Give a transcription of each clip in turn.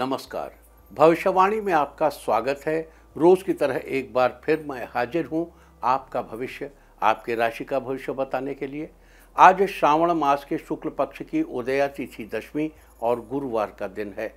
नमस्कार भविष्यवाणी में आपका स्वागत है रोज की तरह एक बार फिर मैं हाजिर हूँ आपका भविष्य आपके राशि का भविष्य बताने के लिए आज श्रावण मास के शुक्ल पक्ष की उदया तिथि दशमी और गुरुवार का दिन है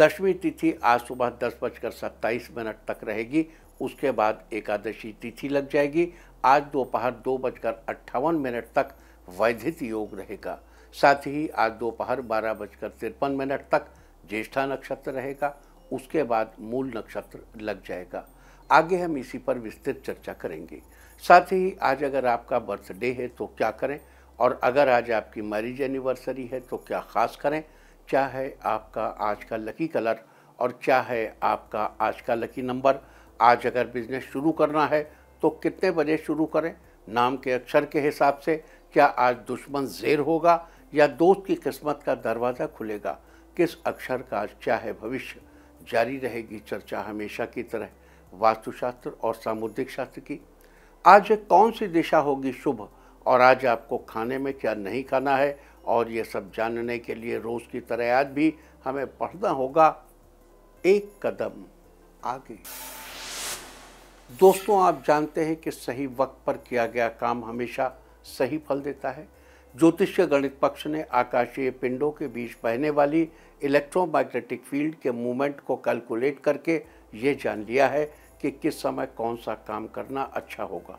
दसवीं तिथि आज सुबह दस बजकर सत्ताईस मिनट तक रहेगी उसके बाद एकादशी तिथि लग जाएगी आज दोपहर दो, दो बजकर अट्ठावन मिनट तक वैधित योग रहेगा साथ ही आज दोपहर बारह बजकर तिरपन मिनट तक ज्येष्ठा नक्षत्र रहेगा उसके बाद मूल नक्षत्र लग जाएगा आगे हम इसी पर विस्तृत चर्चा करेंगे साथ ही आज अगर आपका बर्थडे है तो क्या करें और अगर आज आपकी मैरिज एनिवर्सरी है तो क्या ख़ास करें क्या है आपका आज का लकी कलर और क्या है आपका आज का लकी नंबर आज अगर बिजनेस शुरू करना है तो कितने बजे शुरू करें नाम के अक्षर के हिसाब से क्या आज दुश्मन जेर होगा या दोस्त की किस्मत का दरवाज़ा खुलेगा किस अक्षर का क्या है भविष्य जारी रहेगी चर्चा हमेशा की तरह वास्तुशास्त्र और सामुद्रिक शास्त्र की आज कौन सी दिशा होगी शुभ और आज आपको खाने में क्या नहीं खाना है और ये सब जानने के लिए रोज़ की तरह आज भी हमें पढ़ना होगा एक कदम आगे दोस्तों आप जानते हैं कि सही वक्त पर किया गया काम हमेशा सही फल देता है ज्योतिष्य गणित पक्ष ने आकाशीय पिंडों के बीच बहने वाली इलेक्ट्रोमैग्नेटिक फील्ड के मूवमेंट को कैलकुलेट करके ये जान लिया है कि किस समय कौन सा काम करना अच्छा होगा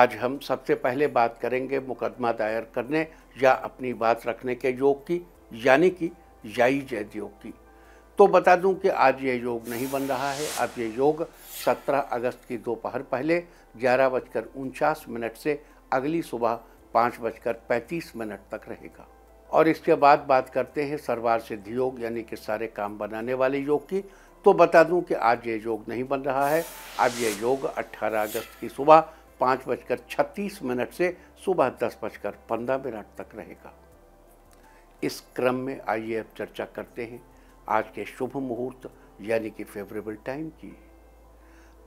आज हम सबसे पहले बात करेंगे मुकदमा दायर करने या अपनी बात रखने के योग की यानी कि याई जैद योग की तो बता दूं कि आज ये योग नहीं बन रहा है अब ये योग 17 अगस्त की दोपहर पहले ग्यारह बजकर उनचास मिनट से अगली सुबह पाँच बजकर पैंतीस मिनट तक रहेगा और इसके बाद बात करते हैं सरवार सिद्धि योग यानी कि सारे काम बनाने वाले योग की तो बता दूं कि आज ये योग नहीं बन रहा है अब ये योग 18 अगस्त की सुबह पाँच बजकर छत्तीस मिनट से सुबह दस बजकर पंद्रह मिनट तक रहेगा इस क्रम में आइए अब चर्चा करते हैं आज के शुभ मुहूर्त यानी कि फेवरेबल टाइम की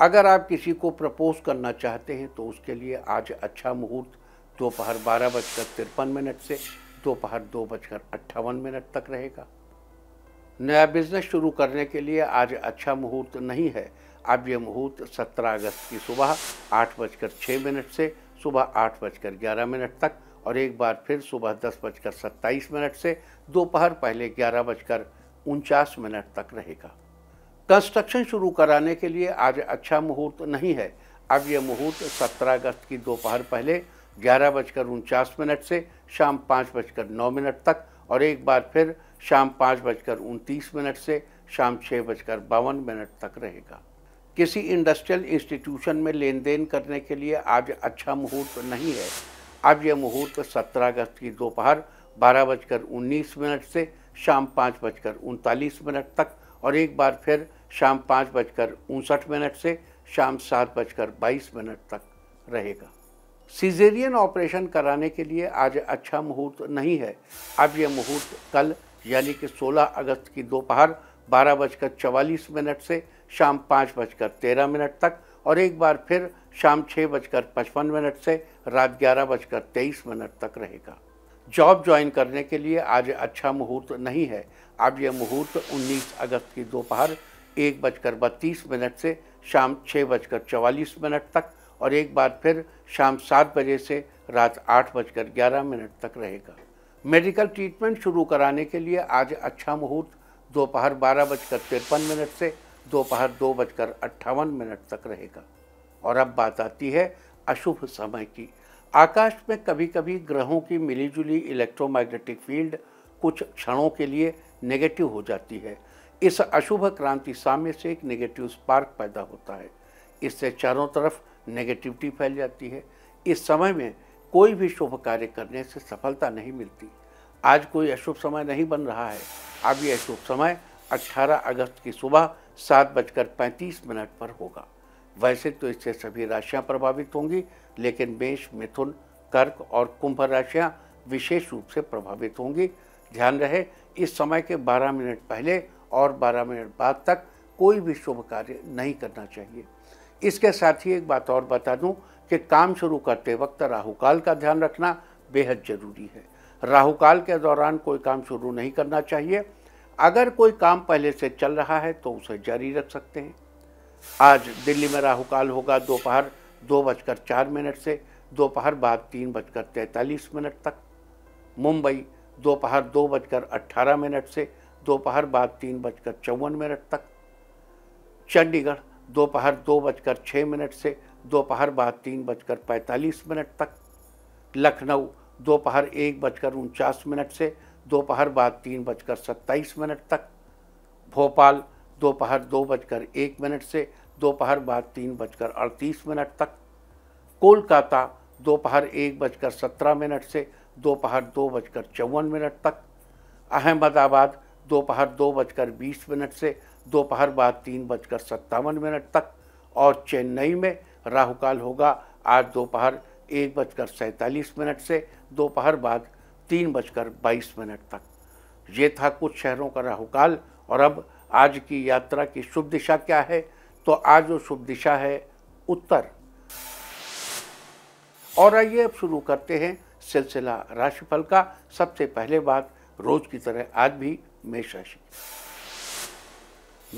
अगर आप किसी को प्रपोज करना चाहते हैं तो उसके लिए आज अच्छा मुहूर्त दोपहर बारह बजकर तिरपन मिनट से दोपहर दो बजकर अट्ठावन मिनट तक रहेगा नया बिजनेस शुरू करने के लिए आज अच्छा मुहूर्त नहीं है अब यह मुहूर्त सत्रह अगस्त की सुबह आठ बजकर छः मिनट से सुबह आठ बजकर ग्यारह मिनट तक और एक बार फिर सुबह दस बजकर सत्ताईस मिनट से दोपहर पहले ग्यारह बजकर उनचास मिनट तक रहेगा कंस्ट्रक्शन शुरू कराने के लिए आज अच्छा मुहूर्त नहीं है अब यह मुहूर्त सत्रह अगस्त की दोपहर पहले ग्यारह बजकर उनचास मिनट से शाम पाँच बजकर नौ मिनट तक और एक बार फिर शाम पाँच बजकर उनतीस मिनट से शाम छः बजकर बावन मिनट तक रहेगा किसी इंडस्ट्रियल इंस्टीट्यूशन में लेन देन करने के लिए आज अच्छा मुहूर्त नहीं है आज यह मुहूर्त सत्रह अगस्त की दोपहर बारह बजकर उन्नीस मिनट से शाम पाँच बजकर उनतालीस मिनट तक और एक बार फिर शाम पाँच बजकर उनसठ मिनट से शाम सात बजकर बाईस मिनट तक रहेगा सीजेरियन ऑपरेशन कराने के लिए आज अच्छा मुहूर्त नहीं है अब यह मुहूर्त कल यानी कि 16 अगस्त की दोपहर बारह बजकर चवालीस मिनट से शाम पाँच बजकर तेरह मिनट तक और एक बार फिर शाम छः बजकर पचपन मिनट से रात ग्यारह बजकर तेईस मिनट तक रहेगा जॉब ज्वाइन करने के लिए आज अच्छा मुहूर्त नहीं है अब यह मुहूर्त 19 अगस्त की दोपहर एक बजकर बत्तीस मिनट से शाम छः बजकर चवालीस मिनट तक और एक बार फिर शाम सात बजे से रात आठ बजकर ग्यारह मिनट तक रहेगा मेडिकल ट्रीटमेंट शुरू कराने के लिए आज अच्छा मुहूर्त दोपहर बारह बजकर तिरपन मिनट से दोपहर दो, बजकर अट्ठावन मिनट तक रहेगा और अब बात आती है अशुभ समय की आकाश में कभी कभी ग्रहों की मिलीजुली इलेक्ट्रोमैग्नेटिक फील्ड कुछ क्षणों के लिए नेगेटिव हो जाती है इस अशुभ क्रांति सामने से एक नेगेटिव स्पार्क पैदा होता है इससे चारों तरफ नेगेटिविटी फैल जाती है इस समय में कोई भी शुभ कार्य करने से सफलता नहीं मिलती आज कोई अशुभ समय नहीं बन रहा है अब यह शुभ समय 18 अगस्त की सुबह सात बजकर पैंतीस मिनट पर होगा वैसे तो इससे सभी राशियां प्रभावित होंगी लेकिन मेष मिथुन कर्क और कुंभ राशियां विशेष रूप से प्रभावित होंगी ध्यान रहे इस समय के 12 मिनट पहले और 12 मिनट बाद तक कोई भी शुभ कार्य नहीं करना चाहिए इसके साथ ही एक बात और बता दूं कि काम शुरू करते वक्त राहुकाल का ध्यान रखना बेहद ज़रूरी है राहुकाल के दौरान कोई काम शुरू नहीं करना चाहिए अगर कोई काम पहले से चल रहा है तो उसे जारी रख सकते हैं आज दिल्ली में राहुकाल होगा दोपहर दो, दो बजकर चार मिनट से दोपहर बाद तीन बजकर तैंतालीस मिनट तक मुंबई दोपहर दो, दो बजकर अट्ठारह मिनट से दोपहर बाद तीन बजकर चौवन मिनट तक चंडीगढ़ दोपहर दो, बजकर छः मिनट से दोपहर बाद तीन बजकर पैंतालीस मिनट तक लखनऊ दोपहर एक बजकर उनचास मिनट से दोपहर बाद तीन बजकर सत्ताईस मिनट तक भोपाल दोपहर दो, बजकर एक मिनट से दोपहर बाद तीन बजकर अड़तीस मिनट तक कोलकाता दोपहर एक बजकर सत्रह मिनट से दोपहर दो बजकर चौवन मिनट तक अहमदाबाद दोपहर दो बजकर बीस मिनट से दोपहर बाद तीन बजकर सत्तावन मिनट तक और चेन्नई में राहुकाल होगा आज दोपहर एक बजकर सैंतालीस मिनट से दोपहर बाद तीन बजकर बाईस मिनट तक ये था कुछ शहरों का राहुकाल और अब आज की यात्रा की शुभ दिशा क्या है तो आज जो शुभ दिशा है उत्तर और आइए अब शुरू करते हैं सिलसिला राशिफल का सबसे पहले बात रोज की तरह आज भी मेष राशि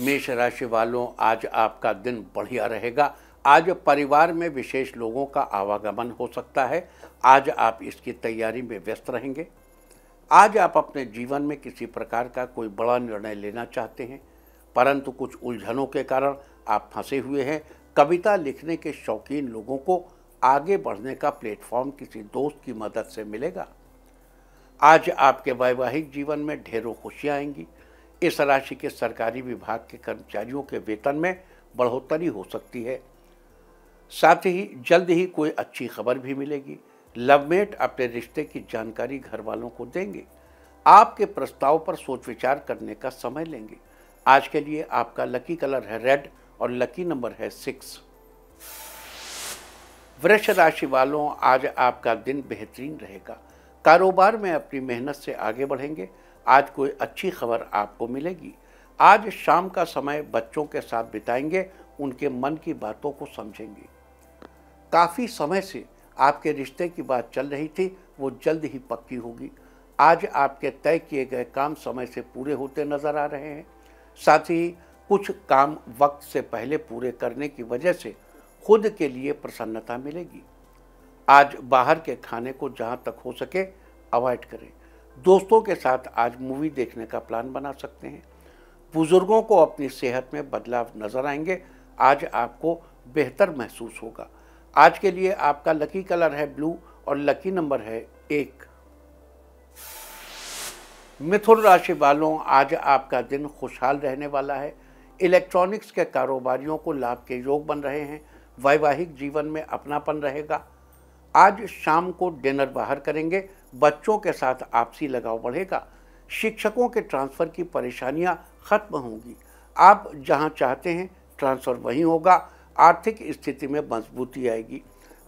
मेष राशि वालों आज आपका दिन बढ़िया रहेगा आज परिवार में विशेष लोगों का आवागमन हो सकता है आज आप इसकी तैयारी में व्यस्त रहेंगे आज आप अपने जीवन में किसी प्रकार का कोई बड़ा निर्णय लेना चाहते हैं परंतु कुछ उलझनों के कारण आप फंसे हुए हैं कविता लिखने के शौकीन लोगों को आगे बढ़ने का प्लेटफॉर्म किसी दोस्त की मदद से मिलेगा आज आपके वैवाहिक जीवन में ढेरों खुशियाँ आएंगी इस राशि के सरकारी विभाग के कर्मचारियों के वेतन में बढ़ोतरी हो सकती है साथ ही जल्द ही कोई अच्छी खबर भी मिलेगी लवमेट अपने रिश्ते की जानकारी घर वालों को देंगे आपके प्रस्ताव पर सोच विचार करने का समय लेंगे आज के लिए आपका लकी कलर है रेड और लकी नंबर है सिक्स वृक्ष राशि वालों आज आपका दिन बेहतरीन रहेगा कारोबार में अपनी मेहनत से आगे बढ़ेंगे आज कोई अच्छी खबर आपको मिलेगी आज शाम का समय बच्चों के साथ बिताएंगे उनके मन की बातों को समझेंगे काफ़ी समय से आपके रिश्ते की बात चल रही थी वो जल्द ही पक्की होगी आज आपके तय किए गए काम समय से पूरे होते नज़र आ रहे हैं साथ ही कुछ काम वक्त से पहले पूरे करने की वजह से खुद के लिए प्रसन्नता मिलेगी आज बाहर के खाने को जहाँ तक हो सके अवॉइड करें दोस्तों के साथ आज मूवी देखने का प्लान बना सकते हैं बुज़ुर्गों को अपनी सेहत में बदलाव नज़र आएंगे आज आपको बेहतर महसूस होगा आज के लिए आपका लकी कलर है ब्लू और लकी नंबर है एक मिथुन राशि वालों आज आपका दिन खुशहाल रहने वाला है इलेक्ट्रॉनिक्स के कारोबारियों को लाभ के योग बन रहे हैं वैवाहिक जीवन में अपनापन रहेगा आज शाम को डिनर बाहर करेंगे बच्चों के साथ आपसी लगाव बढ़ेगा शिक्षकों के ट्रांसफ़र की परेशानियां खत्म होंगी आप जहां चाहते हैं ट्रांसफ़र वहीं होगा आर्थिक स्थिति में मजबूती आएगी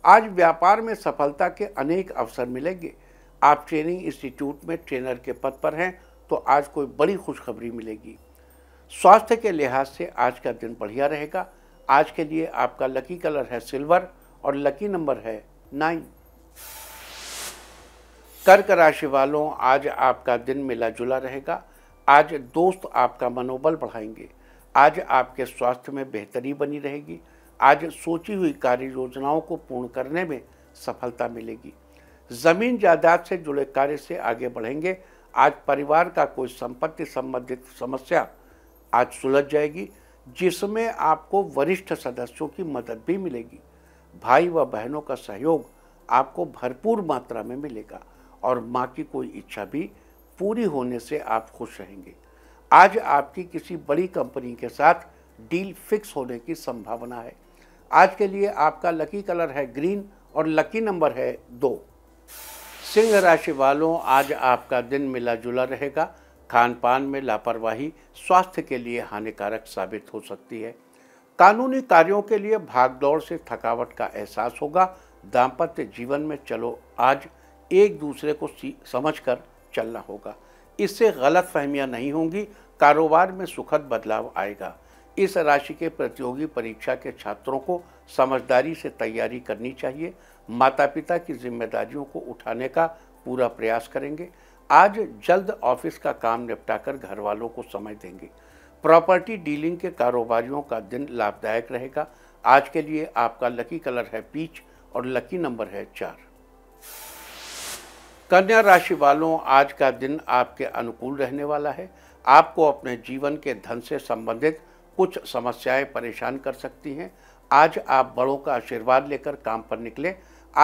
आज व्यापार में सफलता के अनेक अवसर मिलेंगे आप ट्रेनिंग इंस्टीट्यूट में ट्रेनर के पद पर हैं तो आज कोई बड़ी खुशखबरी मिलेगी स्वास्थ्य के लिहाज से आज का दिन बढ़िया रहेगा आज के लिए आपका लकी कलर है सिल्वर और लकी नंबर है नाइन कर्क राशि वालों आज आपका दिन मिला जुला रहेगा आज दोस्त आपका मनोबल बढ़ाएंगे आज आपके स्वास्थ्य में बेहतरी बनी रहेगी आज सोची हुई कार्य योजनाओं को पूर्ण करने में सफलता मिलेगी ज़मीन जायदाद से जुड़े कार्य से आगे बढ़ेंगे आज परिवार का कोई संपत्ति संबंधित समस्या आज सुलझ जाएगी जिसमें आपको वरिष्ठ सदस्यों की मदद भी मिलेगी भाई व बहनों का सहयोग आपको भरपूर मात्रा में मिलेगा और माँ की कोई इच्छा भी पूरी होने से आप खुश रहेंगे आज आपकी किसी बड़ी कंपनी के साथ डील फिक्स होने की संभावना है आज के लिए आपका लकी कलर है ग्रीन और लकी नंबर है दो सिंह राशि वालों आज आपका दिन मिला जुला रहेगा खान पान में लापरवाही स्वास्थ्य के लिए हानिकारक साबित हो सकती है कानूनी कार्यों के लिए भागदौड़ से थकावट का एहसास होगा दाम्पत्य जीवन में चलो आज एक दूसरे को समझ कर चलना होगा इससे गलत फहमियाँ नहीं होंगी कारोबार में सुखद बदलाव आएगा इस राशि के प्रतियोगी परीक्षा के छात्रों को समझदारी से तैयारी करनी चाहिए माता पिता की जिम्मेदारियों को उठाने का पूरा प्रयास करेंगे आज जल्द ऑफिस का काम निपटाकर घर वालों को समय देंगे प्रॉपर्टी डीलिंग के कारोबारियों का दिन लाभदायक रहेगा आज के लिए आपका लकी कलर है पीच और लकी नंबर है चार कन्या राशि वालों आज का दिन आपके अनुकूल रहने वाला है आपको अपने जीवन के धन से संबंधित कुछ समस्याएं परेशान कर सकती हैं आज आप बड़ों का आशीर्वाद लेकर काम पर निकले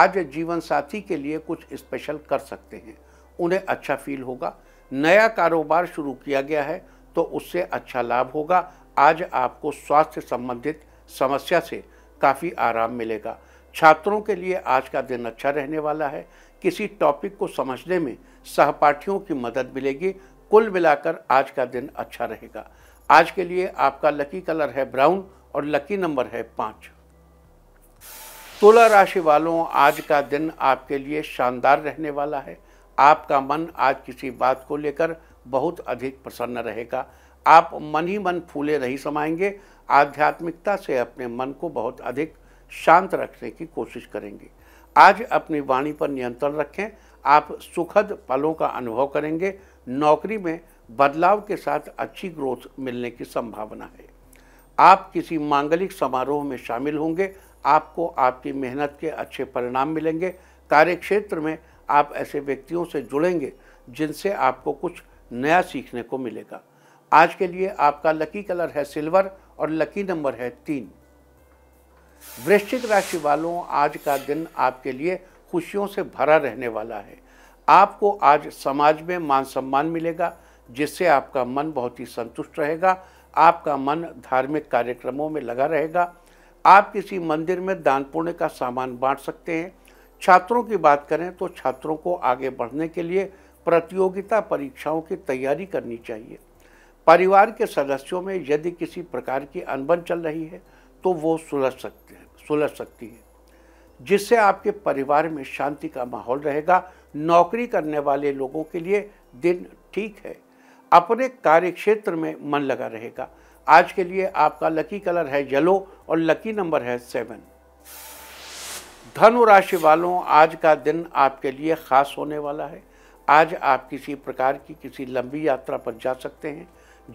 आज जीवन साथी के लिए कुछ स्पेशल कर सकते हैं उन्हें अच्छा फील होगा नया कारोबार शुरू किया गया है तो उससे अच्छा लाभ होगा आज आपको स्वास्थ्य संबंधित समस्या से काफ़ी आराम मिलेगा छात्रों के लिए आज का दिन अच्छा रहने वाला है किसी टॉपिक को समझने में सहपाठियों की मदद मिलेगी कुल मिलाकर आज का दिन अच्छा रहेगा आज के लिए आपका लकी कलर है ब्राउन और लकी नंबर है पाँच तुला राशि वालों आज का दिन आपके लिए शानदार रहने वाला है आपका मन आज किसी बात को लेकर बहुत अधिक प्रसन्न रहेगा आप मन ही मन फूले नहीं समाएंगे आध्यात्मिकता से अपने मन को बहुत अधिक शांत रखने की कोशिश करेंगे आज अपनी वाणी पर नियंत्रण रखें आप सुखद पलों का अनुभव करेंगे नौकरी में बदलाव के साथ अच्छी ग्रोथ मिलने की संभावना है आप किसी मांगलिक समारोह में शामिल होंगे आपको आपकी मेहनत के अच्छे परिणाम मिलेंगे कार्यक्षेत्र में आप ऐसे व्यक्तियों से जुड़ेंगे जिनसे आपको कुछ नया सीखने को मिलेगा आज के लिए आपका लकी कलर है सिल्वर और लकी नंबर है तीन वृश्चिक राशि वालों आज का दिन आपके लिए खुशियों से भरा रहने वाला है आपको आज समाज में मान सम्मान मिलेगा जिससे आपका मन बहुत ही संतुष्ट रहेगा आपका मन धार्मिक कार्यक्रमों में लगा रहेगा आप किसी मंदिर में दान पुण्य का सामान बांट सकते हैं छात्रों की बात करें तो छात्रों को आगे बढ़ने के लिए प्रतियोगिता परीक्षाओं की तैयारी करनी चाहिए परिवार के सदस्यों में यदि किसी प्रकार की अनबन चल रही है तो वो सुलझ सकते हैं सुलझ सकती है जिससे आपके परिवार में शांति का माहौल रहेगा नौकरी करने वाले लोगों के लिए दिन ठीक है अपने कार्य क्षेत्र में मन लगा रहेगा आज के लिए आपका लकी कलर है येलो और लकी नंबर है सेवन धनु राशि वालों आज का दिन आपके लिए खास होने वाला है आज आप किसी प्रकार की किसी लंबी यात्रा पर जा सकते हैं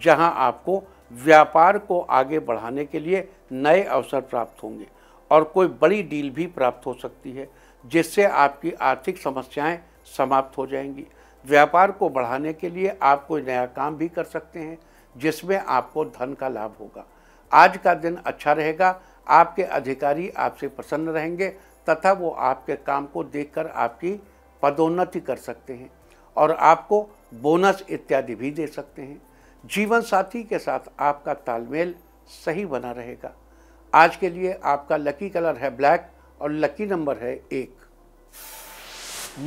जहां आपको व्यापार को आगे बढ़ाने के लिए नए अवसर प्राप्त होंगे और कोई बड़ी डील भी प्राप्त हो सकती है जिससे आपकी आर्थिक समस्याएं समाप्त हो जाएंगी व्यापार को बढ़ाने के लिए आप कोई नया काम भी कर सकते हैं जिसमें आपको धन का लाभ होगा आज का दिन अच्छा रहेगा आपके अधिकारी आपसे प्रसन्न रहेंगे तथा वो आपके काम को देखकर आपकी पदोन्नति कर सकते हैं और आपको बोनस इत्यादि भी दे सकते हैं जीवन साथी के साथ आपका तालमेल सही बना रहेगा आज के लिए आपका लकी कलर है ब्लैक और लकी नंबर है एक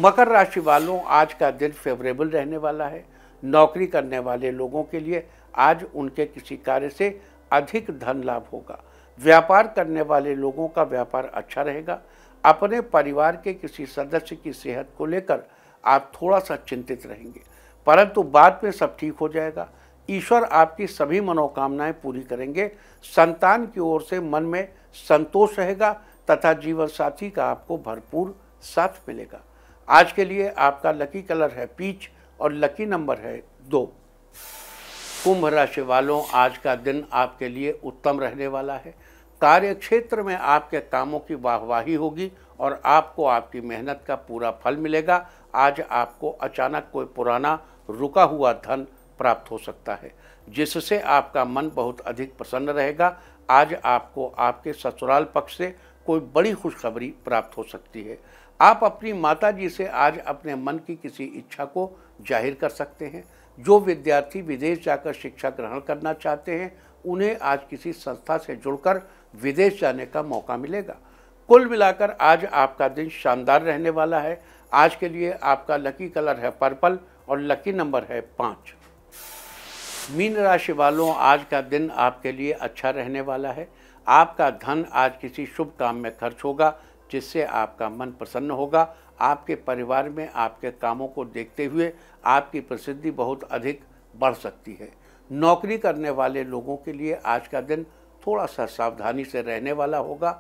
मकर राशि वालों आज का दिन फेवरेबल रहने वाला है नौकरी करने वाले लोगों के लिए आज उनके किसी कार्य से अधिक धन लाभ होगा व्यापार करने वाले लोगों का व्यापार अच्छा रहेगा अपने परिवार के किसी सदस्य की सेहत को लेकर आप थोड़ा सा चिंतित रहेंगे परंतु बाद में सब ठीक हो जाएगा ईश्वर आपकी सभी मनोकामनाएं पूरी करेंगे संतान की ओर से मन में संतोष रहेगा तथा जीवन साथी का आपको भरपूर साथ मिलेगा आज के लिए आपका लकी कलर है पीच और लकी नंबर है दो कुंभ राशि वालों आज का दिन आपके लिए उत्तम रहने वाला है कार्य क्षेत्र में आपके कामों की वाहवाही होगी और आपको आपकी मेहनत का पूरा फल मिलेगा आज आपको अचानक कोई पुराना रुका हुआ धन प्राप्त हो सकता है जिससे आपका मन बहुत अधिक प्रसन्न रहेगा आज आपको आपके ससुराल पक्ष से कोई बड़ी खुशखबरी प्राप्त हो सकती है आप अपनी माता जी से आज अपने मन की किसी इच्छा को जाहिर कर सकते हैं जो विद्यार्थी विदेश जाकर शिक्षा ग्रहण करना चाहते हैं उन्हें आज किसी संस्था से जुड़कर विदेश जाने का मौका मिलेगा कुल मिलाकर आज आपका दिन शानदार रहने वाला है आज के लिए आपका लकी कलर है पर्पल और लकी नंबर है पाँच मीन राशि वालों आज का दिन आपके लिए अच्छा रहने वाला है आपका धन आज किसी शुभ काम में खर्च होगा जिससे आपका मन प्रसन्न होगा आपके परिवार में आपके कामों को देखते हुए आपकी प्रसिद्धि बहुत अधिक बढ़ सकती है नौकरी करने वाले लोगों के लिए आज का दिन थोड़ा सा सावधानी से रहने वाला होगा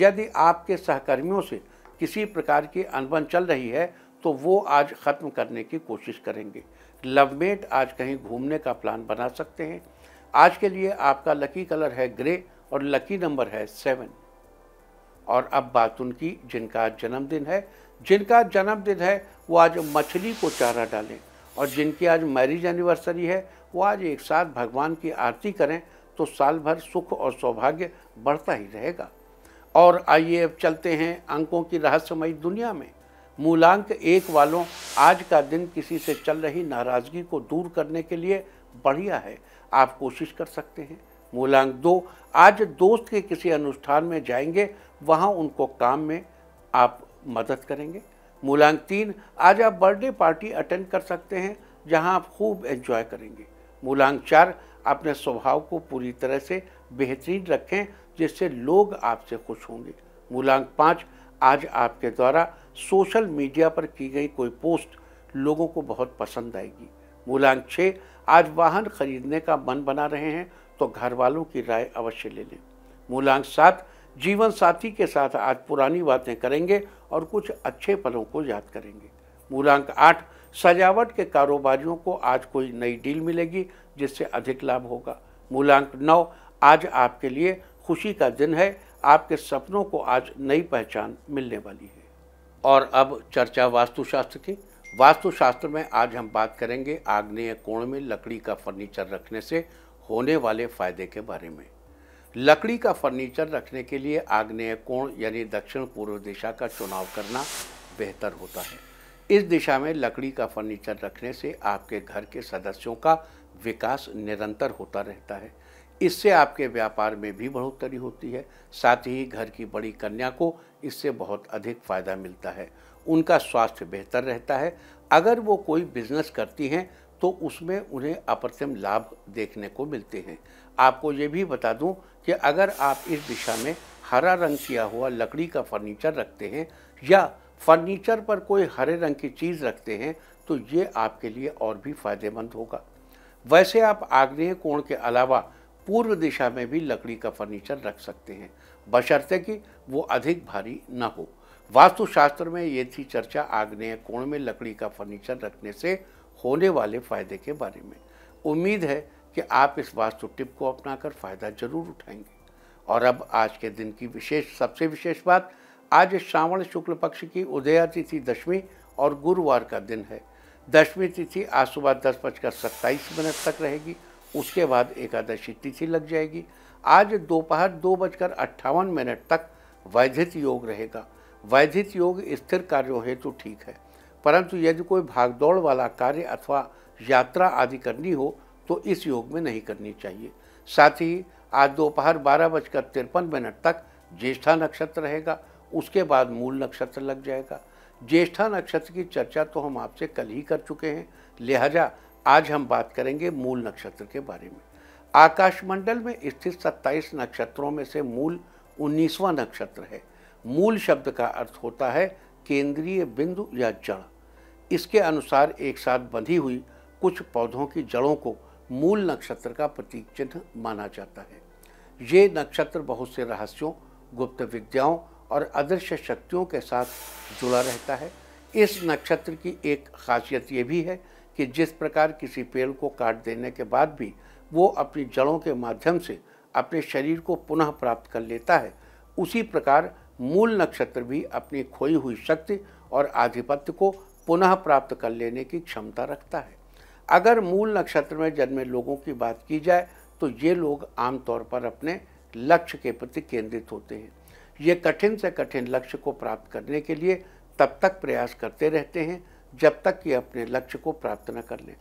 यदि आपके सहकर्मियों से किसी प्रकार की अनबन चल रही है तो वो आज ख़त्म करने की कोशिश करेंगे लवमेट आज कहीं घूमने का प्लान बना सकते हैं आज के लिए आपका लकी कलर है ग्रे और लकी नंबर है सेवन और अब बात उनकी जिनका जन्मदिन है जिनका जन्मदिन है वो आज मछली को चारा डालें और जिनकी आज मैरिज एनिवर्सरी है वो आज एक साथ भगवान की आरती करें तो साल भर सुख और सौभाग्य बढ़ता ही रहेगा और आइए अब चलते हैं अंकों की रहस्यमयी दुनिया में मूलांक एक वालों आज का दिन किसी से चल रही नाराज़गी को दूर करने के लिए बढ़िया है आप कोशिश कर सकते हैं मूलांक दो आज दोस्त के किसी अनुष्ठान में जाएंगे वहाँ उनको काम में आप मदद करेंगे मूलांक तीन आज आप बर्थडे पार्टी अटेंड कर सकते हैं जहाँ आप खूब एंजॉय करेंगे मूलांक चार अपने स्वभाव को पूरी तरह से बेहतरीन रखें जिससे लोग आपसे खुश होंगे मूलांक पाँच आज आपके द्वारा सोशल मीडिया पर की गई कोई पोस्ट लोगों को बहुत पसंद आएगी मूलांक छः आज वाहन खरीदने का मन बना रहे हैं तो घर वालों की राय अवश्य ले लें मूलांक सात जीवन साथी के साथ आज पुरानी बातें करेंगे और कुछ अच्छे पलों को याद करेंगे मूलांक आठ सजावट के कारोबारियों को आज कोई नई डील मिलेगी जिससे अधिक लाभ होगा मूलांक नौ आज आपके लिए खुशी का दिन है आपके सपनों को आज नई पहचान मिलने वाली है और अब चर्चा वास्तुशास्त्र की वास्तुशास्त्र में आज हम बात करेंगे आग्नेय कोण में लकड़ी का फर्नीचर रखने से होने वाले फायदे के बारे में लकड़ी का फर्नीचर रखने के लिए आग्नेय कोण यानी दक्षिण पूर्व दिशा का चुनाव करना बेहतर होता है इस दिशा में लकड़ी का फर्नीचर रखने से आपके घर के सदस्यों का विकास निरंतर होता रहता है इससे आपके व्यापार में भी बढ़ोतरी होती है साथ ही घर की बड़ी कन्या को इससे बहुत अधिक फायदा मिलता है उनका स्वास्थ्य बेहतर रहता है अगर वो कोई बिजनेस करती हैं तो उसमें उन्हें अप्रतिम लाभ देखने को मिलते हैं आपको ये भी बता दूं कि अगर आप इस दिशा में हरा रंग किया हुआ लकड़ी का फर्नीचर रखते हैं या फर्नीचर पर कोई हरे रंग की चीज़ रखते हैं तो ये आपके लिए और भी फायदेमंद होगा वैसे आप आग्नेय कोण के अलावा पूर्व दिशा में भी लकड़ी का फर्नीचर रख सकते हैं बशर्ते कि वो अधिक भारी न हो वास्तुशास्त्र में ये थी चर्चा आग्नेय कोण में लकड़ी का फर्नीचर रखने से होने वाले फायदे के बारे में उम्मीद है कि आप इस वास्तु टिप को अपनाकर फायदा जरूर उठाएंगे और अब आज के दिन की विशेष सबसे विशेष बात आज श्रावण शुक्ल पक्ष की उदया तिथि दशमी और गुरुवार का दिन है दशमी तिथि आज सुबह दस बजकर सत्ताईस मिनट तक रहेगी उसके बाद एकादशी तिथि लग जाएगी आज दोपहर दो, दो बजकर अट्ठावन मिनट तक वैधित योग रहेगा वैधित योग स्थिर कार्यों हेतु तो ठीक है परंतु यदि कोई भागदौड़ वाला कार्य अथवा यात्रा आदि करनी हो तो इस योग में नहीं करनी चाहिए साथ ही आज दोपहर बारह बजकर तिरपन मिनट तक ज्येष्ठा नक्षत्र रहेगा उसके बाद मूल नक्षत्र लग जाएगा ज्येष्ठा नक्षत्र की चर्चा तो हम आपसे कल ही कर चुके हैं लिहाजा आज हम बात करेंगे मूल नक्षत्र के बारे में आकाशमंडल में स्थित 27 नक्षत्रों में से मूल 19वां नक्षत्र है मूल शब्द का अर्थ होता है केंद्रीय बिंदु या जड़ इसके अनुसार एक साथ बंधी हुई कुछ पौधों की जड़ों को मूल नक्षत्र का प्रतीक चिन्ह माना जाता है ये नक्षत्र बहुत से रहस्यों गुप्त विद्याओं और अदृश्य शक्तियों के साथ जुड़ा रहता है इस नक्षत्र की एक खासियत ये भी है कि जिस प्रकार किसी पेड़ को काट देने के बाद भी वो अपनी जड़ों के माध्यम से अपने शरीर को पुनः प्राप्त कर लेता है उसी प्रकार मूल नक्षत्र भी अपनी खोई हुई शक्ति और आधिपत्य को पुनः प्राप्त कर लेने की क्षमता रखता है अगर मूल नक्षत्र में जन्मे लोगों की बात की जाए तो ये लोग आमतौर पर अपने लक्ष्य के प्रति केंद्रित होते हैं ये कठिन से कठिन लक्ष्य को प्राप्त करने के लिए तब तक प्रयास करते रहते हैं जब तक कि अपने लक्ष्य को प्राप्त न कर लें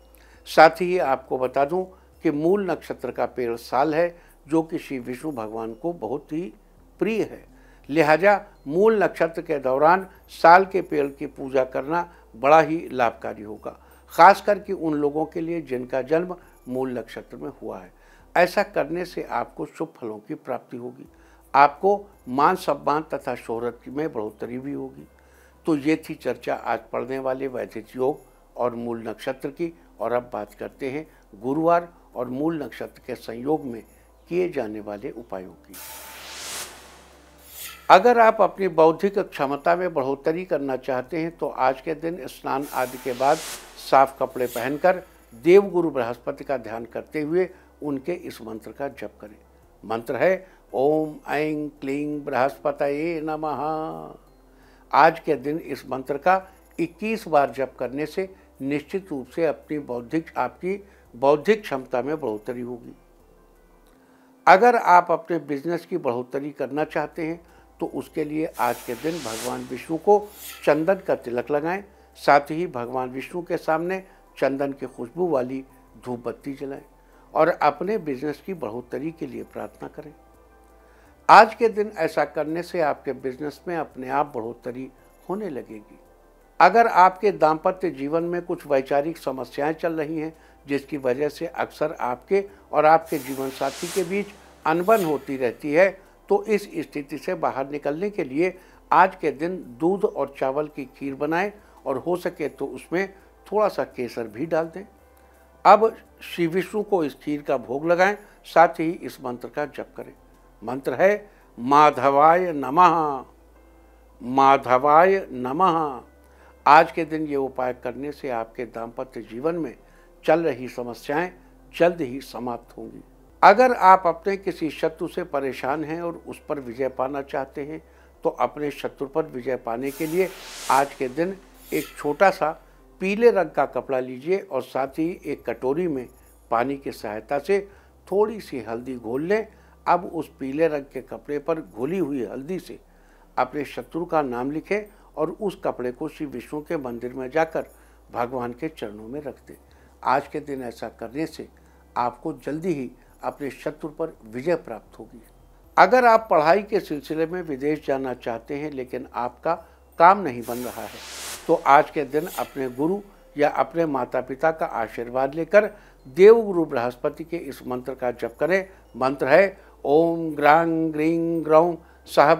साथ ही आपको बता दूं कि मूल नक्षत्र का पेड़ साल है जो कि श्री विष्णु भगवान को बहुत ही प्रिय है लिहाजा मूल नक्षत्र के दौरान साल के पेड़ की पूजा करना बड़ा ही लाभकारी होगा खास करके उन लोगों के लिए जिनका जन्म मूल नक्षत्र में हुआ है ऐसा करने से आपको शुभ फलों की प्राप्ति होगी आपको मान सम्मान तथा शोहरत में बढ़ोतरी भी होगी तो ये थी चर्चा आज पढ़ने वाले वैदिक योग और मूल नक्षत्र की और अब बात करते हैं गुरुवार और मूल नक्षत्र के संयोग में किए जाने वाले उपायों की अगर आप अपनी बौद्धिक क्षमता में बढ़ोतरी करना चाहते हैं तो आज के दिन स्नान आदि के बाद साफ कपड़े पहनकर देवगुरु बृहस्पति का ध्यान करते हुए उनके इस मंत्र का जप करें मंत्र है ओम ऐं क्लीं बृहस्पत नमः आज के दिन इस मंत्र का 21 बार जप करने से निश्चित रूप से अपनी बौद्धिक आपकी बौद्धिक क्षमता में बढ़ोतरी होगी अगर आप अपने बिजनेस की बढ़ोतरी करना चाहते हैं तो उसके लिए आज के दिन भगवान विष्णु को चंदन का तिलक लगाएं साथ ही भगवान विष्णु के सामने चंदन की खुशबू वाली धूप बत्ती जलाएं और अपने बिजनेस की बढ़ोतरी के लिए प्रार्थना करें आज के दिन ऐसा करने से आपके बिजनेस में अपने आप बढ़ोतरी होने लगेगी अगर आपके दाम्पत्य जीवन में कुछ वैचारिक समस्याएं चल रही हैं जिसकी वजह से अक्सर आपके और आपके जीवन साथी के बीच अनबन होती रहती है तो इस स्थिति से बाहर निकलने के लिए आज के दिन दूध और चावल की खीर बनाएं और हो सके तो उसमें थोड़ा सा केसर भी डाल दें अब श्री विष्णु को इस खीर का भोग लगाएं साथ ही इस मंत्र का जप करें मंत्र है माधवाय नमः माधवाय नमः आज के दिन ये उपाय करने से आपके दाम्पत्य जीवन में चल रही समस्याएं जल्द ही समाप्त होंगी अगर आप अपने किसी शत्रु से परेशान हैं और उस पर विजय पाना चाहते हैं तो अपने शत्रु पर विजय पाने के लिए आज के दिन एक छोटा सा पीले रंग का कपड़ा लीजिए और साथ ही एक कटोरी में पानी की सहायता से थोड़ी सी हल्दी घोल लें अब उस पीले रंग के कपड़े पर घुली हुई हल्दी से अपने शत्रु का नाम लिखें और उस कपड़े को श्री विष्णु के मंदिर में जाकर भगवान के चरणों में रख दें आज के दिन ऐसा करने से आपको जल्दी ही अपने शत्रु पर विजय प्राप्त होगी अगर आप पढ़ाई के सिलसिले में विदेश जाना चाहते हैं लेकिन आपका काम नहीं बन रहा है तो आज के दिन अपने गुरु या अपने माता पिता का आशीर्वाद लेकर देवगुरु बृहस्पति के इस मंत्र का जप करें मंत्र है ओम ग्रां ग्रीं ग्रौ सह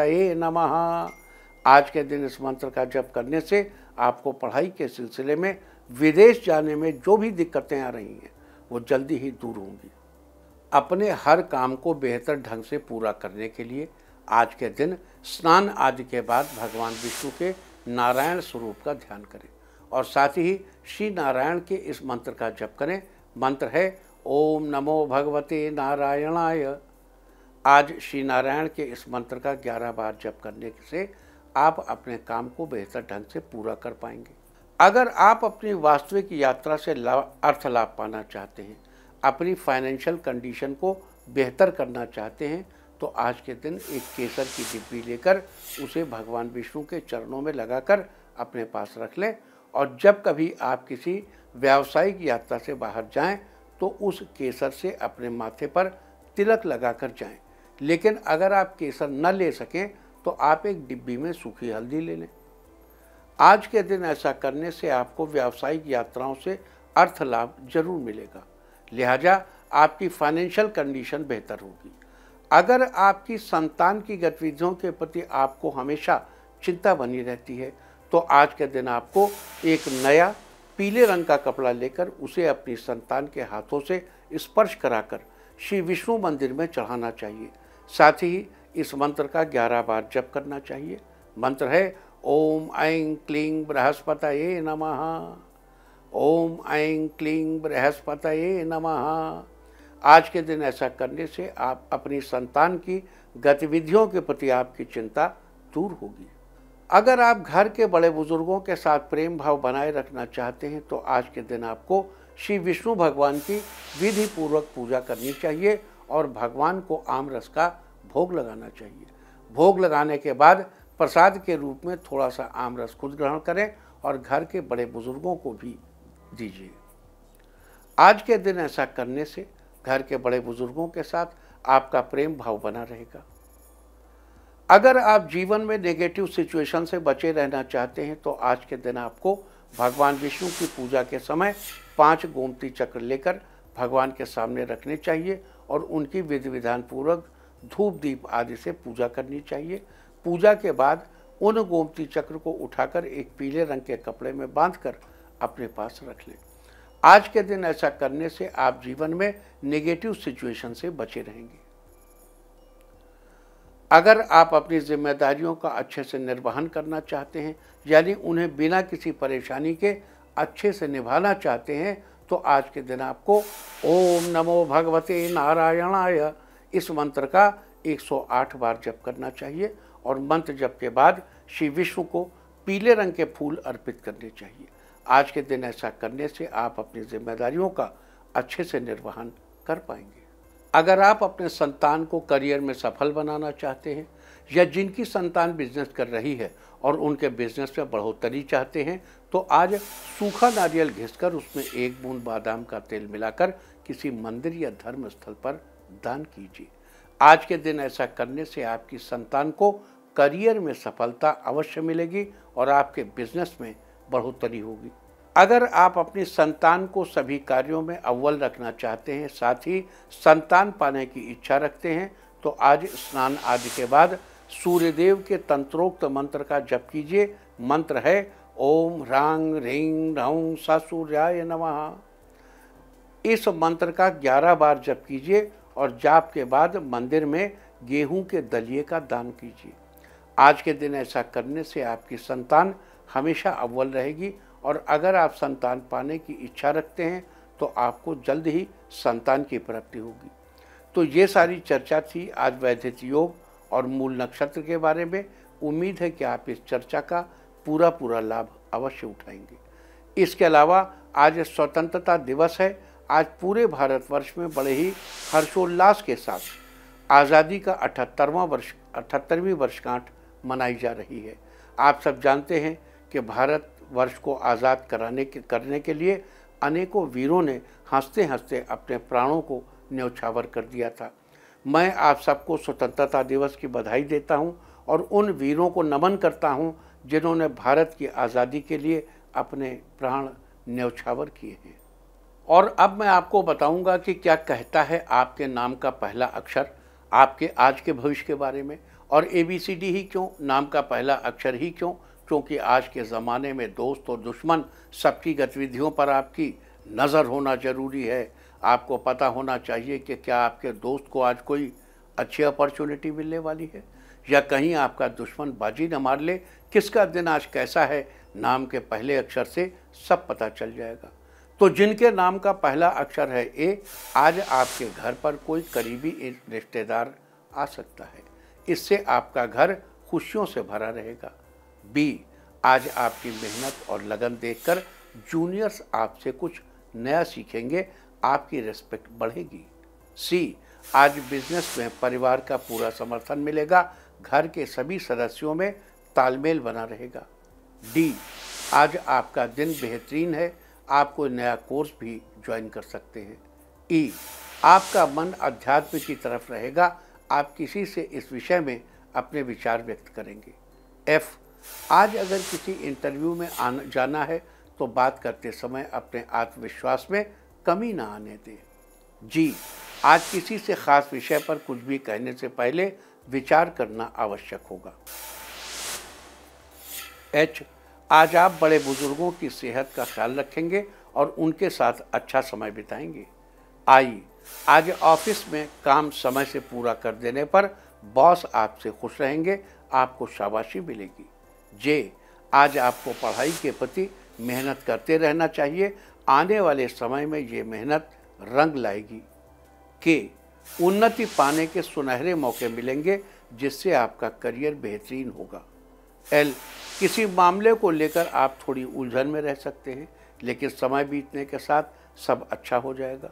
ए नम आज के दिन इस मंत्र का जप करने से आपको पढ़ाई के सिलसिले में विदेश जाने में जो भी दिक्कतें आ रही हैं वो जल्दी ही दूर होंगी अपने हर काम को बेहतर ढंग से पूरा करने के लिए आज के दिन स्नान आदि के बाद भगवान विष्णु के नारायण स्वरूप का ध्यान करें और साथ ही श्री नारायण के इस मंत्र का जप करें मंत्र है ओम नमो भगवते नारायणाय आज श्री नारायण के इस मंत्र का ग्यारह बार जप करने से आप अपने काम को बेहतर ढंग से पूरा कर पाएंगे अगर आप अपनी वास्तविक यात्रा से अर्थ लाभ पाना चाहते हैं अपनी फाइनेंशियल कंडीशन को बेहतर करना चाहते हैं तो आज के दिन एक केसर की डिब्बी लेकर उसे भगवान विष्णु के चरणों में लगाकर अपने पास रख लें और जब कभी आप किसी व्यावसायिक यात्रा से बाहर जाएं तो उस केसर से अपने माथे पर तिलक लगा कर जाएं लेकिन अगर आप केसर न ले सकें तो आप एक डिब्बी में सूखी हल्दी ले लें आज के दिन ऐसा करने से आपको व्यावसायिक यात्राओं से अर्थ लाभ जरूर मिलेगा लिहाजा आपकी फाइनेंशियल कंडीशन बेहतर होगी अगर आपकी संतान की गतिविधियों के प्रति आपको हमेशा चिंता बनी रहती है तो आज के दिन आपको एक नया पीले रंग का कपड़ा लेकर उसे अपनी संतान के हाथों से स्पर्श कराकर श्री विष्णु मंदिर में चढ़ाना चाहिए साथ ही इस मंत्र का ग्यारह बार जप करना चाहिए मंत्र है ओम ऐं क्लीं ये नम ओम ऐं क्लीं ये नम आज के दिन ऐसा करने से आप अपनी संतान की गतिविधियों के प्रति आपकी चिंता दूर होगी अगर आप घर के बड़े बुजुर्गों के साथ प्रेम भाव बनाए रखना चाहते हैं तो आज के दिन आपको श्री विष्णु भगवान की विधि पूर्वक पूजा करनी चाहिए और भगवान को आम रस का भोग लगाना चाहिए भोग लगाने के बाद प्रसाद के रूप में थोड़ा सा आम रस खुद ग्रहण करें और घर के बड़े बुजुर्गों को भी दीजिए आज के दिन ऐसा करने से घर के बड़े बुजुर्गों के साथ आपका प्रेम भाव बना रहेगा अगर आप जीवन में नेगेटिव सिचुएशन से बचे रहना चाहते हैं तो आज के दिन आपको भगवान विष्णु की पूजा के समय पांच गोमती चक्र लेकर भगवान के सामने रखने चाहिए और उनकी विधि विधान पूर्वक धूप दीप आदि से पूजा करनी चाहिए पूजा के बाद उन गोमती चक्र को उठाकर एक पीले रंग के कपड़े में बांधकर अपने पास रख लें आज के दिन ऐसा करने से आप जीवन में नेगेटिव सिचुएशन से बचे रहेंगे अगर आप अपनी जिम्मेदारियों का अच्छे से निर्वहन करना चाहते हैं यानी उन्हें बिना किसी परेशानी के अच्छे से निभाना चाहते हैं तो आज के दिन आपको ओम नमो भगवते नारायणाय इस मंत्र का 108 बार जप करना चाहिए और मंत्र जप के बाद श्री विष्णु को पीले रंग के फूल अर्पित करने चाहिए आज के दिन ऐसा करने से आप अपनी जिम्मेदारियों का अच्छे से निर्वहन कर पाएंगे अगर आप अपने संतान को करियर में सफल बनाना चाहते हैं या जिनकी संतान बिजनेस कर रही है और उनके बिजनेस में बढ़ोतरी चाहते हैं तो आज सूखा नारियल घिसकर उसमें एक बूंद बादाम का तेल मिलाकर किसी मंदिर या धर्म स्थल पर दान कीजिए आज के दिन ऐसा करने से आपकी संतान को करियर में सफलता अवश्य मिलेगी और आपके बिजनेस में बढ़ोतरी होगी अगर आप अपनी संतान को सभी कार्यों में अव्वल रखना चाहते हैं साथ ही संतान पाने की इच्छा रखते हैं तो आज स्नान आदि के बाद सूर्यदेव के तंत्रोक्त मंत्र का जप कीजिए मंत्र है ओम ह्रांग ह्रीं ह्रौं सासूर्याय नमः इस मंत्र का 11 बार जप कीजिए और जाप के बाद मंदिर में गेहूं के दलिए का दान कीजिए आज के दिन ऐसा करने से आपकी संतान हमेशा अव्वल रहेगी और अगर आप संतान पाने की इच्छा रखते हैं तो आपको जल्द ही संतान की प्राप्ति होगी तो ये सारी चर्चा थी आज वैधित योग और मूल नक्षत्र के बारे में उम्मीद है कि आप इस चर्चा का पूरा पूरा लाभ अवश्य उठाएंगे इसके अलावा आज स्वतंत्रता दिवस है आज पूरे भारतवर्ष में बड़े ही हर्षोल्लास के साथ आज़ादी का अठहत्तरवा वर्ष अठहत्तरवीं वर्षगांठ मनाई जा रही है आप सब जानते हैं कि भारत वर्ष को आज़ाद कराने के करने के लिए अनेकों वीरों ने हंसते हंसते अपने प्राणों को न्यौछावर कर दिया था मैं आप सबको स्वतंत्रता दिवस की बधाई देता हूं और उन वीरों को नमन करता हूं जिन्होंने भारत की आज़ादी के लिए अपने प्राण न्यौछावर किए हैं और अब मैं आपको बताऊंगा कि क्या कहता है आपके नाम का पहला अक्षर आपके आज के भविष्य के बारे में और ए बी सी डी ही क्यों नाम का पहला अक्षर ही क्यों क्योंकि आज के ज़माने में दोस्त और दुश्मन सबकी गतिविधियों पर आपकी नज़र होना ज़रूरी है आपको पता होना चाहिए कि क्या आपके दोस्त को आज कोई अच्छी अपॉर्चुनिटी मिलने वाली है या कहीं आपका दुश्मन बाजी न मार ले किसका दिन आज कैसा है नाम के पहले अक्षर से सब पता चल जाएगा तो जिनके नाम का पहला अक्षर है ए आज आपके घर पर कोई करीबी रिश्तेदार आ सकता है इससे आपका घर खुशियों से भरा रहेगा बी आज आपकी मेहनत और लगन देखकर जूनियर्स आपसे कुछ नया सीखेंगे आपकी रिस्पेक्ट बढ़ेगी सी आज बिजनेस में परिवार का पूरा समर्थन मिलेगा घर के सभी सदस्यों में तालमेल बना रहेगा डी आज आपका दिन बेहतरीन है आप कोई नया कोर्स भी ज्वाइन कर सकते हैं ई आपका मन अध्यात्म की तरफ रहेगा आप किसी से इस विषय में अपने विचार व्यक्त करेंगे एफ़ आज अगर किसी इंटरव्यू में आना जाना है तो बात करते समय अपने आत्मविश्वास में कमी ना आने दें जी आज किसी से खास विषय पर कुछ भी कहने से पहले विचार करना आवश्यक होगा एच आज आप बड़े बुजुर्गों की सेहत का ख्याल रखेंगे और उनके साथ अच्छा समय बिताएंगे आई आज ऑफिस में काम समय से पूरा कर देने पर बॉस आपसे खुश रहेंगे आपको शाबाशी मिलेगी जे आज आपको पढ़ाई के प्रति मेहनत करते रहना चाहिए आने वाले समय में ये मेहनत रंग लाएगी के उन्नति पाने के सुनहरे मौके मिलेंगे जिससे आपका करियर बेहतरीन होगा एल किसी मामले को लेकर आप थोड़ी उलझन में रह सकते हैं लेकिन समय बीतने के साथ सब अच्छा हो जाएगा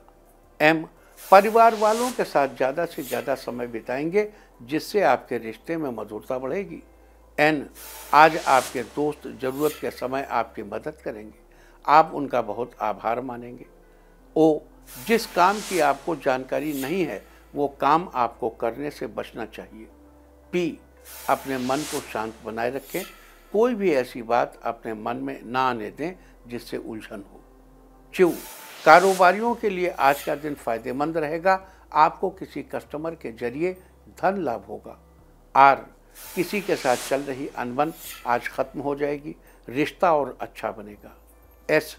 एम परिवार वालों के साथ ज़्यादा से ज़्यादा समय बिताएंगे जिससे आपके रिश्ते में मधुरता बढ़ेगी एंड आज आपके दोस्त ज़रूरत के समय आपकी मदद करेंगे आप उनका बहुत आभार मानेंगे ओ जिस काम की आपको जानकारी नहीं है वो काम आपको करने से बचना चाहिए पी अपने मन को शांत बनाए रखें कोई भी ऐसी बात अपने मन में ना आने दें जिससे उलझन हो क्यों कारोबारियों के लिए आज का दिन फायदेमंद रहेगा आपको किसी कस्टमर के जरिए धन लाभ होगा आर किसी के साथ चल रही अनबन आज ख़त्म हो जाएगी रिश्ता और अच्छा बनेगा एस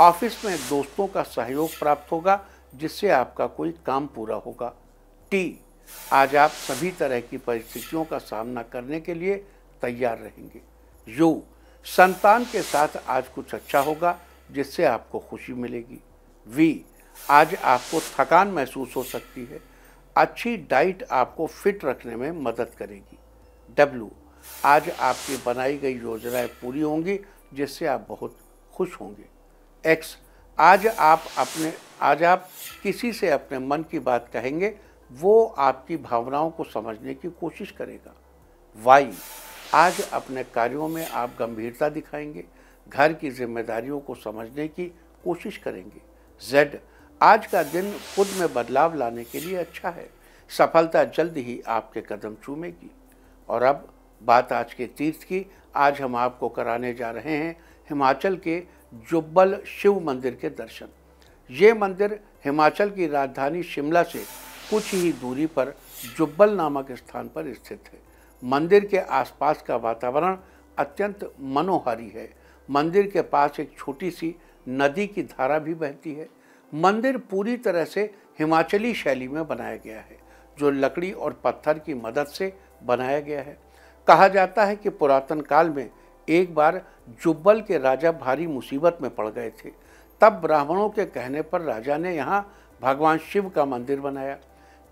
ऑफिस में दोस्तों का सहयोग प्राप्त होगा जिससे आपका कोई काम पूरा होगा टी आज आप सभी तरह की परिस्थितियों का सामना करने के लिए तैयार रहेंगे यू संतान के साथ आज कुछ अच्छा होगा जिससे आपको खुशी मिलेगी वी आज आपको थकान महसूस हो सकती है अच्छी डाइट आपको फिट रखने में मदद करेगी डब्लू आज आपकी बनाई गई योजनाएं पूरी होंगी जिससे आप बहुत खुश होंगे एक्स आज आप अपने आज आप किसी से अपने मन की बात कहेंगे वो आपकी भावनाओं को समझने की कोशिश करेगा वाई आज अपने कार्यों में आप गंभीरता दिखाएंगे घर की जिम्मेदारियों को समझने की कोशिश करेंगे जेड आज का दिन खुद में बदलाव लाने के लिए अच्छा है सफलता जल्द ही आपके कदम चूमेगी और अब बात आज के तीर्थ की आज हम आपको कराने जा रहे हैं हिमाचल के जुब्बल शिव मंदिर के दर्शन ये मंदिर हिमाचल की राजधानी शिमला से कुछ ही दूरी पर जुब्बल नामक स्थान पर स्थित है मंदिर के आसपास का वातावरण अत्यंत मनोहारी है मंदिर के पास एक छोटी सी नदी की धारा भी बहती है मंदिर पूरी तरह से हिमाचली शैली में बनाया गया है जो लकड़ी और पत्थर की मदद से बनाया गया है कहा जाता है कि पुरातन काल में एक बार जुब्बल के राजा भारी मुसीबत में पड़ गए थे तब ब्राह्मणों के कहने पर राजा ने यहाँ भगवान शिव का मंदिर बनाया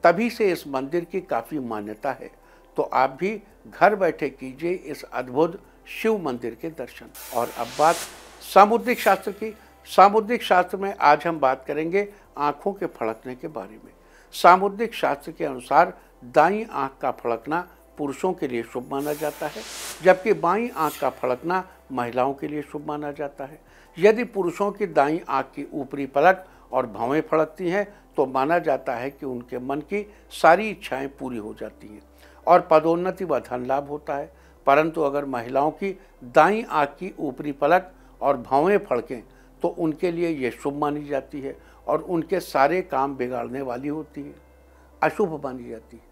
तभी से इस मंदिर की काफ़ी मान्यता है तो आप भी घर बैठे कीजिए इस अद्भुत शिव मंदिर के दर्शन और अब बात सामुद्रिक शास्त्र की सामुद्रिक शास्त्र में आज हम बात करेंगे आँखों के फड़कने के बारे में सामुद्रिक शास्त्र के अनुसार दाई आँख का फड़कना पुरुषों के लिए शुभ माना जाता है जबकि बाईं आंख का फड़कना महिलाओं के लिए शुभ माना जाता है यदि पुरुषों की दाईं आंख की ऊपरी पलक और भावें फड़कती हैं तो माना जाता है कि उनके मन की सारी इच्छाएं पूरी हो जाती हैं और पदोन्नति व धन लाभ होता है परंतु अगर महिलाओं की दाई आँख की ऊपरी पलक और भावें फड़कें तो उनके लिए ये शुभ मानी जाती है और उनके सारे काम बिगाड़ने वाली होती है अशुभ मानी जाती है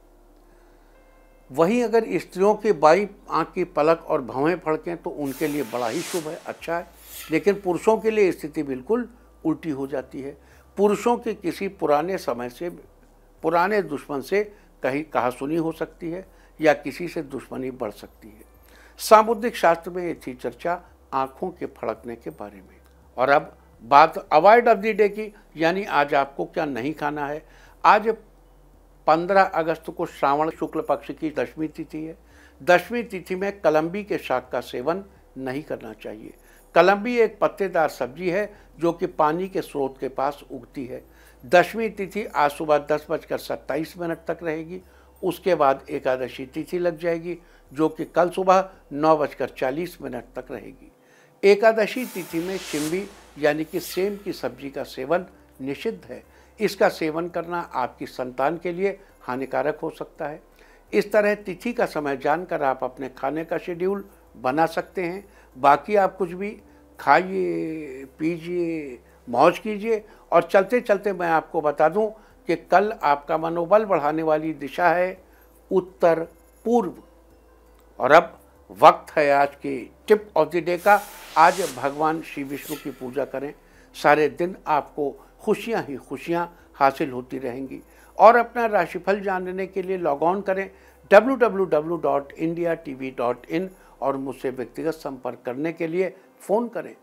वहीं अगर स्त्रियों के बाई आँख की पलक और भवें फड़कें तो उनके लिए बड़ा ही शुभ है अच्छा है लेकिन पुरुषों के लिए स्थिति बिल्कुल उल्टी हो जाती है पुरुषों के किसी पुराने समय से पुराने दुश्मन से कहीं कहासुनी हो सकती है या किसी से दुश्मनी बढ़ सकती है सामुद्रिक शास्त्र में ये थी चर्चा आँखों के फड़कने के बारे में और अब बात अवॉइड ऑफ दी डे की यानी आज आपको क्या नहीं खाना है आज पंद्रह अगस्त को श्रावण शुक्ल पक्ष की दसवीं तिथि है दसवीं तिथि में कलम्बी के शाक का सेवन नहीं करना चाहिए कलम्बी एक पत्तेदार सब्जी है जो कि पानी के स्रोत के पास उगती है दसवीं तिथि आज सुबह दस बजकर सत्ताईस मिनट तक रहेगी उसके बाद एकादशी तिथि लग जाएगी जो कि कल सुबह नौ बजकर चालीस मिनट तक रहेगी एकादशी तिथि में चिम्बी यानी कि सेम की सब्जी का सेवन निषिद्ध है इसका सेवन करना आपकी संतान के लिए हानिकारक हो सकता है इस तरह तिथि का समय जानकर आप अपने खाने का शेड्यूल बना सकते हैं बाकी आप कुछ भी खाइए पीजिए मौज कीजिए और चलते चलते मैं आपको बता दूं कि कल आपका मनोबल बढ़ाने वाली दिशा है उत्तर पूर्व और अब वक्त है आज के टिप ऑफ द डे का आज भगवान श्री विष्णु की पूजा करें सारे दिन आपको खुशियाँ ही खुशियाँ हासिल होती रहेंगी और अपना राशिफल जानने के लिए लॉग ऑन करें डब्ल्यू और मुझसे व्यक्तिगत संपर्क करने के लिए फ़ोन करें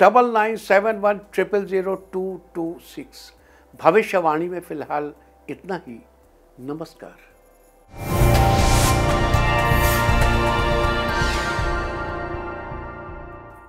double nine seven one triple zero two two six भविष्यवाणी में फ़िलहाल इतना ही नमस्कार